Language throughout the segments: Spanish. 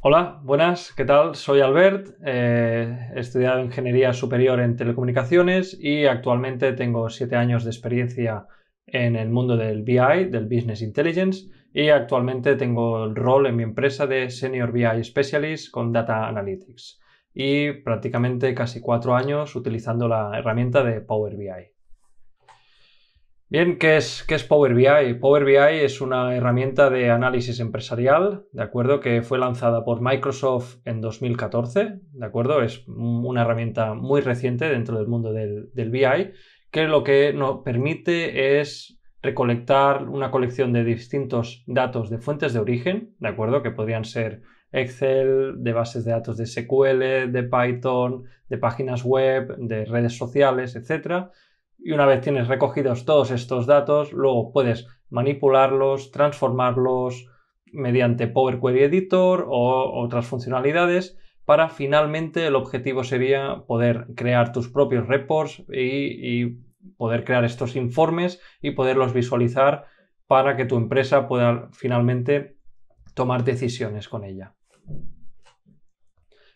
Hola, buenas, ¿qué tal? Soy Albert, eh, he estudiado Ingeniería Superior en Telecomunicaciones y actualmente tengo siete años de experiencia en el mundo del BI, del Business Intelligence, y actualmente tengo el rol en mi empresa de Senior BI Specialist con Data Analytics y prácticamente casi 4 años utilizando la herramienta de Power BI. Bien, ¿qué es, Power BI? Power BI es una herramienta de análisis empresarial, ¿de acuerdo? Que fue lanzada por Microsoft en 2014, ¿de acuerdo? Es una herramienta muy reciente dentro del mundo del, BI, que lo que nos permite es recolectar una colección de distintos datos de fuentes de origen, ¿de acuerdo? Que podrían ser Excel, de bases de datos de SQL, de Python, de páginas web, de redes sociales, etc., y una vez tienes recogidos todos estos datos, luego puedes manipularlos, transformarlos mediante Power Query Editor o otras funcionalidades para finalmente el objetivo sería poder crear tus propios reports y, poder crear estos informes y poderlos visualizar para que tu empresa pueda finalmente tomar decisiones con ella.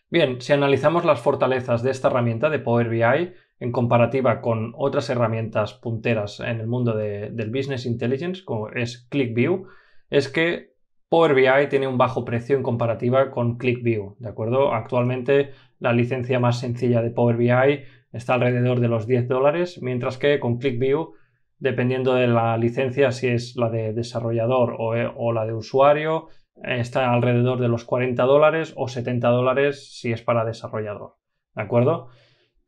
Bien, si analizamos las fortalezas de esta herramienta de Power BI, en comparativa con otras herramientas punteras en el mundo del business intelligence, como es ClickView, es que Power BI tiene un bajo precio en comparativa con ClickView, ¿de acuerdo? Actualmente la licencia más sencilla de Power BI está alrededor de los 10 dólares, mientras que con ClickView, dependiendo de la licencia, si es la de desarrollador o, eh, o la de usuario, está alrededor de los 40 dólares o 70 dólares si es para desarrollador, ¿de acuerdo?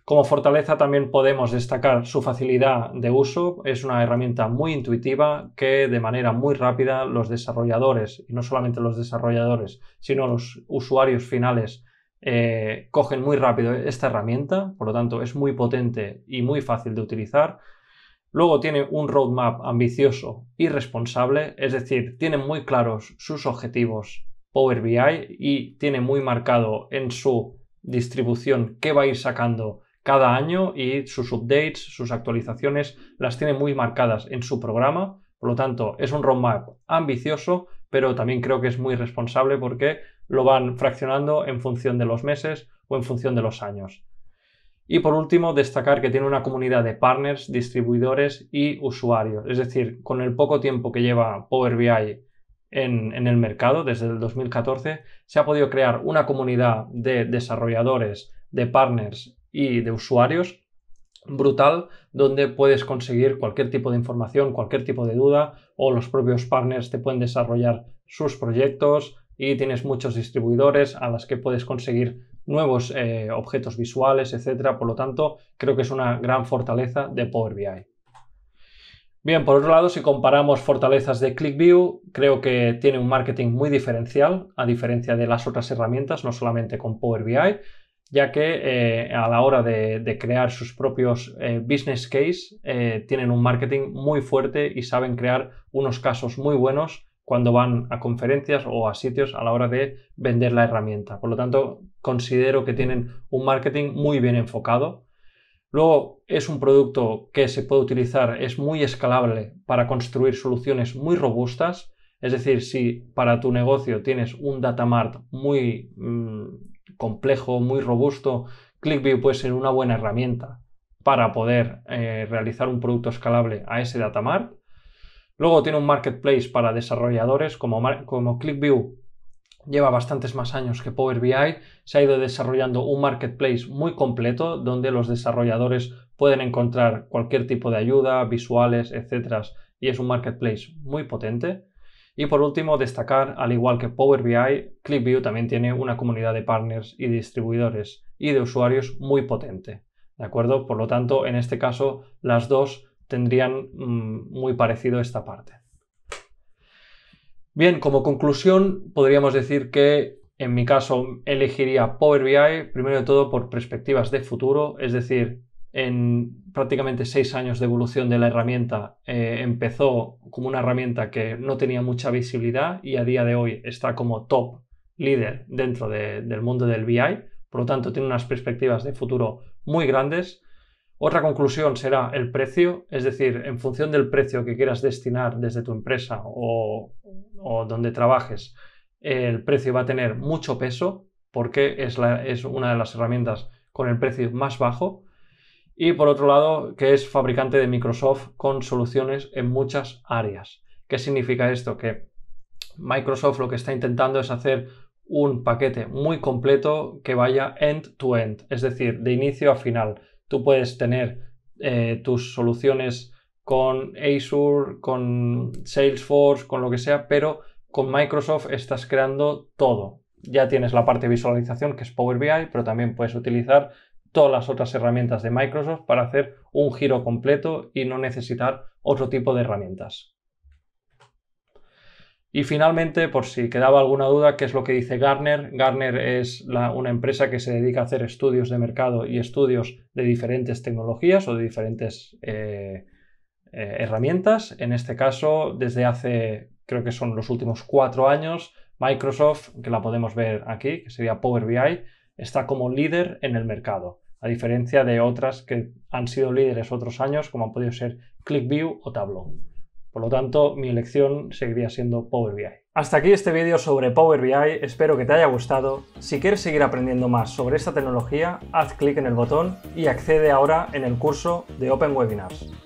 Como fortaleza también podemos destacar su facilidad de uso. Es una herramienta muy intuitiva que de manera muy rápida los desarrolladores, y no solamente los desarrolladores, sino los usuarios finales, eh, cogen muy rápido esta herramienta. Por lo tanto, es muy potente y muy fácil de utilizar. Luego tiene un roadmap ambicioso y responsable, es decir, tiene muy claros sus objetivos Power BI y tiene muy marcado en su distribución qué va a ir sacando cada año y sus updates, sus actualizaciones las tiene muy marcadas en su programa. Por lo tanto, es un roadmap ambicioso, pero también creo que es muy responsable porque lo van fraccionando en función de los meses o en función de los años. Y por último, destacar que tiene una comunidad de partners, distribuidores y usuarios. Es decir, con el poco tiempo que lleva Power BI en, el mercado, desde el 2014, se ha podido crear una comunidad de desarrolladores, de partners y de usuarios brutal donde puedes conseguir cualquier tipo de información, cualquier tipo de duda o los propios partners te pueden desarrollar sus proyectos y tienes muchos distribuidores a las que puedes conseguir nuevos eh, objetos visuales, etcétera. Por lo tanto, creo que es una gran fortaleza de Power BI. Bien, por otro lado, si comparamos fortalezas de ClickView, creo que tiene un marketing muy diferencial, a diferencia de las otras herramientas, no solamente con Power BI, ya que eh, a la hora de, crear sus propios eh, business case eh, tienen un marketing muy fuerte y saben crear unos casos muy buenos cuando van a conferencias o a sitios a la hora de vender la herramienta. Por lo tanto, considero que tienen un marketing muy bien enfocado. Luego, es un producto que se puede utilizar, es muy escalable para construir soluciones muy robustas. Es decir, si para tu negocio tienes un data mart muy mm, complejo, muy robusto, ClickView puede ser una buena herramienta para poder eh, realizar un producto escalable a ese datamart. Luego tiene un marketplace para desarrolladores como, como ClickView lleva bastantes más años que Power BI, se ha ido desarrollando un marketplace muy completo donde los desarrolladores pueden encontrar cualquier tipo de ayuda, visuales, etc. Y es un marketplace muy potente. Y por último, destacar, al igual que Power BI, ClickView también tiene una comunidad de partners y distribuidores y de usuarios muy potente. ¿De acuerdo? Por lo tanto, en este caso, las dos tendrían mm, muy parecido esta parte. Bien, como conclusión, podríamos decir que en mi caso elegiría Power BI, primero de todo por perspectivas de futuro, es decir, en prácticamente seis años de evolución de la herramienta, eh, empezó como una herramienta que no tenía mucha visibilidad y a día de hoy está como top líder dentro del mundo del BI. Por lo tanto, tiene unas perspectivas de futuro muy grandes. Otra conclusión será el precio, es decir, en función del precio que quieras destinar desde tu empresa o, donde trabajes, el precio va a tener mucho peso porque es una de las herramientas con el precio más bajo y por otro lado, que es fabricante de Microsoft con soluciones en muchas áreas. ¿Qué significa esto? Que Microsoft lo que está intentando es hacer un paquete muy completo que vaya end-to-end, es decir, de inicio a final. Tú puedes tener eh, tus soluciones con Azure, con Salesforce, con lo que sea, pero con Microsoft estás creando todo. Ya tienes la parte de visualización que es Power BI, pero también puedes utilizar todas las otras herramientas de Microsoft para hacer un giro completo y no necesitar otro tipo de herramientas. Y finalmente, por si quedaba alguna duda, ¿qué es lo que dice Garner Garner es una empresa que se dedica a hacer estudios de mercado y estudios de diferentes tecnologías o de diferentes eh, eh, herramientas. En este caso, desde hace, creo que son los últimos cuatro años, Microsoft, que la podemos ver aquí, que sería Power BI, está como líder en el mercado a diferencia de otras que han sido líderes otros años, como han podido ser ClickView o Tableau. Por lo tanto, mi elección seguiría siendo Power BI. Hasta aquí este vídeo sobre Power BI, espero que te haya gustado. Si quieres seguir aprendiendo más sobre esta tecnología, haz clic en el botón y accede ahora en el curso de Open Webinars.